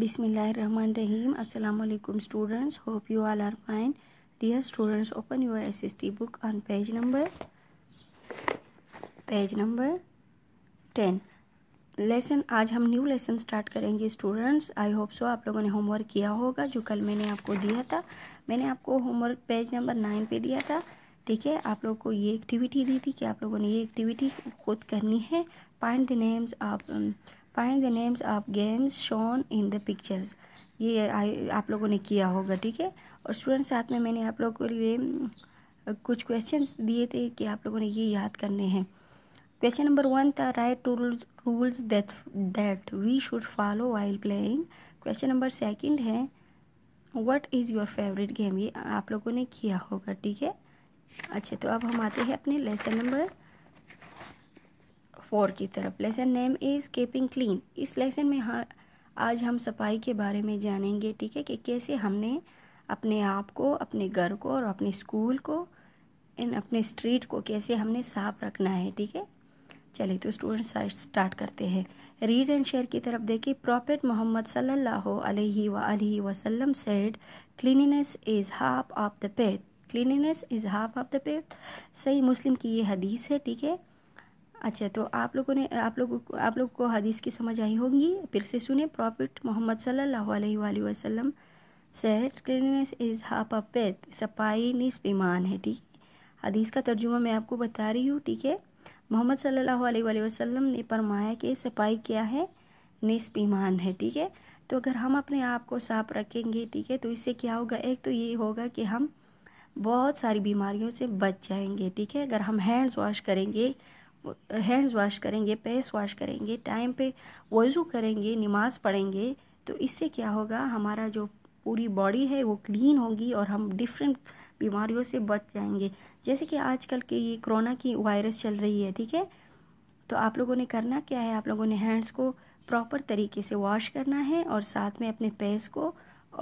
Bismillahirrahmanirrahim. Students hope you all are fine dear students open your S S T book on page number page number ten lesson आज हम new lesson start करेंगे students I hope so आप लोगों ने homework किया होगा जो कल मैंने आपको दिया था मैंने आपको होमवर्क पेज नंबर नाइन पे दिया था ठीक है आप लोगों को ये एक्टिविटी दी थी कि आप लोगों ने ये एक्टिविटी खुद करनी है find the names of find the names of games shown in the pictures ये आप लोगों ने किया होगा ठीक है और स्टूडेंट साथ में मैंने आप लोगों के लिए कुछ क्वेश्चन दिए थे कि आप लोगों ने ये याद करने हैं क्वेश्चन नंबर वन था write rules rules that that we should follow while playing question number second है what is your favourite game ये आप लोगों ने किया होगा ठीक है अच्छा तो अब हम आते हैं अपने लेसन नंबर फोर की तरफ lesson name is keeping clean इस लेसन में हाँ आज हम सफाई के बारे में जानेंगे ठीक है कि कैसे हमने अपने आप को अपने घर को और अपने स्कूल को इन अपने स्ट्रीट को कैसे हमने साफ रखना है ठीक है चलिए तो स्टूडेंट्स स्टार्ट करते हैं रीड एंड शेयर की तरफ देखिए प्रॉफिट मोहम्मद सल्लल्लाहु अलैहि अलैहि वसल्लम said cleanliness is half of the faith cleanliness is half of the faith सही मुस्लिम की ये हदीस है ठीक है अच्छा तो आप लोगों ने आप लोगों को आप लोग को हदीस की समझ आई होगी फिर से सुने प्रॉफिट मोहम्मद सल्ला वसम सेहत क्लिननेस इज़ हाफ अपेत सफाई निसफ ईमान है ठीक हदीस का तर्जुमा मैं आपको बता रही हूँ ठीक है मोहम्मद सल्ला वसलम ने फरमाया कि सफाई क्या है निसफ ईमान है ठीक है तो अगर हम अपने आप को साफ रखेंगे ठीक है तो इससे क्या होगा एक तो ये होगा कि हम बहुत सारी बीमारियों से बच जाएंगे ठीक है अगर हम हैंड्स वॉश करेंगे हैंड्स वॉश करेंगे पेस वॉश करेंगे टाइम पे वज़ू करेंगे नमाज़ पढ़ेंगे तो इससे क्या होगा हमारा जो पूरी बॉडी है वो क्लीन होगी और हम डिफरेंट बीमारियों से बच जाएंगे जैसे कि आजकल के ये कोरोना की वायरस चल रही है ठीक है तो आप लोगों ने करना क्या है आप लोगों ने हैंड्स को प्रॉपर तरीके से वॉश करना है और साथ में अपने पेस को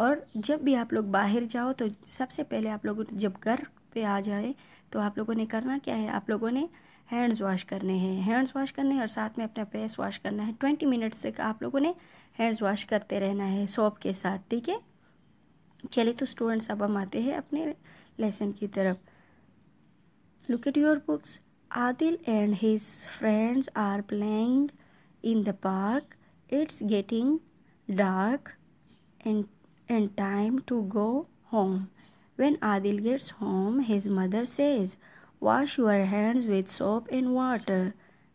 और जब भी आप लोग बाहर जाओ तो सबसे पहले आप लोगों जब घर पे आ जाए तो आप लोगों ने करना क्या है आप लोगों ने हैंड्स वॉश करने हैं हैंड्स वॉश करने हैं और साथ में अपना फेस वॉश करना है ट्वेंटी मिनट्स तक आप लोगों ने हैंड्स वॉश करते रहना है सोप के साथ ठीक है चलिए तो स्टूडेंट्स अब हम आते हैं अपने लेसन की तरफ look at your books Adil and his friends are playing in the park it's getting dark and and time to go home when Adil gets home his mother says wash your hands with soap and water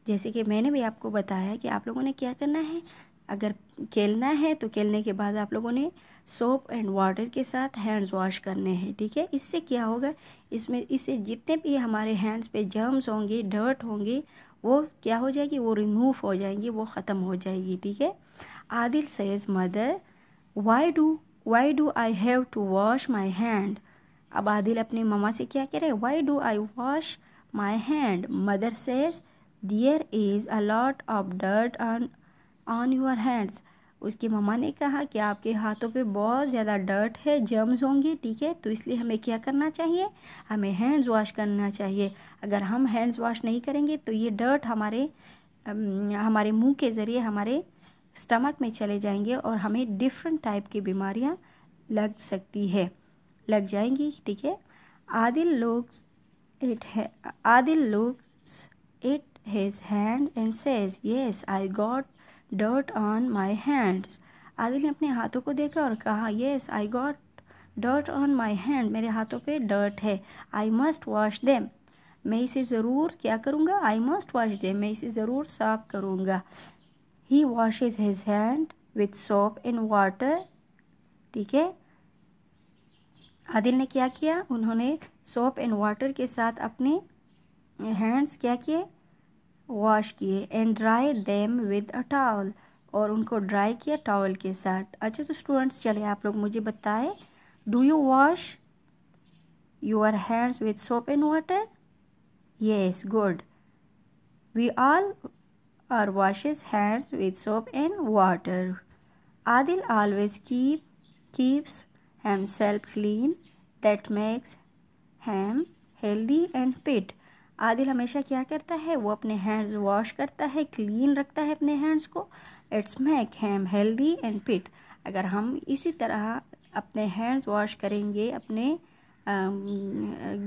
जैसे कि मैंने भी आपको बताया कि आप लोगों ने क्या करना है अगर खेलना है तो खेलने के बाद आप लोगों ने सोप एंड वाटर के साथ हैंड्स वॉश करने हैं ठीक है इससे क्या होगा इसमें इससे जितने भी हमारे हैंड्स पे जर्म्स होंगे डर्ट होंगे वो क्या हो जाएगी वो रिमूव हो जाएंगी वो ख़त्म हो जाएगी ठीक है Adil says mother why do why do I have to wash my hand अब आदिल अपनी ममा से क्या कह रहे why do I wash my hand mother says there is a lot of dirt on on your hands उसकी ममा ने कहा कि आपके हाथों पे बहुत ज़्यादा डर्ट है जर्म्स होंगे ठीक है तो इसलिए हमें क्या करना चाहिए हमें हैंड्स वॉश करना चाहिए अगर हम हैंड्स वॉश नहीं करेंगे तो ये डर्ट हमारे हमारे मुंह के ज़रिए हमारे स्टमक में चले जाएंगे और हमें डिफरेंट टाइप की बीमारियाँ लग सकती है लग जाएंगी ठीक है आदिल लुक्स इट है Adil looks it his hand and says yes I got dirt on my hands Adil ने अपने हाथों को देखा और कहा yes I got dirt on my hand मेरे हाथों पे डर्ट है आई मस्ट वॉश देम मैं इसे ज़रूर क्या करूँगा आई मस्ट वॉश देम मैं इसे ज़रूर साफ करूँगा he washes his hand with soap and water ठीक है आदिल ने क्या किया उन्होंने सोप एंड वाटर के साथ अपने हैंड्स क्या किए वॉश किए and dry them with a towel और उनको ड्राई किया टावल के साथ अच्छा तो स्टूडेंट्स चले आप लोग मुझे बताएं do you wash your hands with soap and water yes good we all are washes hands with soap and water Adil always keep keeps himself clean that makes him healthy and fit Adil हमेशा क्या करता है वो अपने hands wash करता है clean रखता है अपने हैंड्स को it's make him healthy and fit अगर हम इसी तरह अपने हैंड्स वॉश करेंगे अपने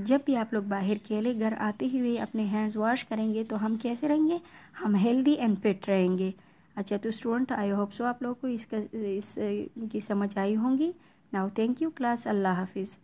जब भी आप लोग बाहर खेले घर आते ही हुए अपने हैंड्स वॉश करेंगे तो हम कैसे रहेंगे हम हेल्दी एंड फिट रहेंगे अच्छा तो स्टूडेंट आई होप सो आप लोग को इसका इस की समझ आई होंगी Now thank you class. Allah Hafiz.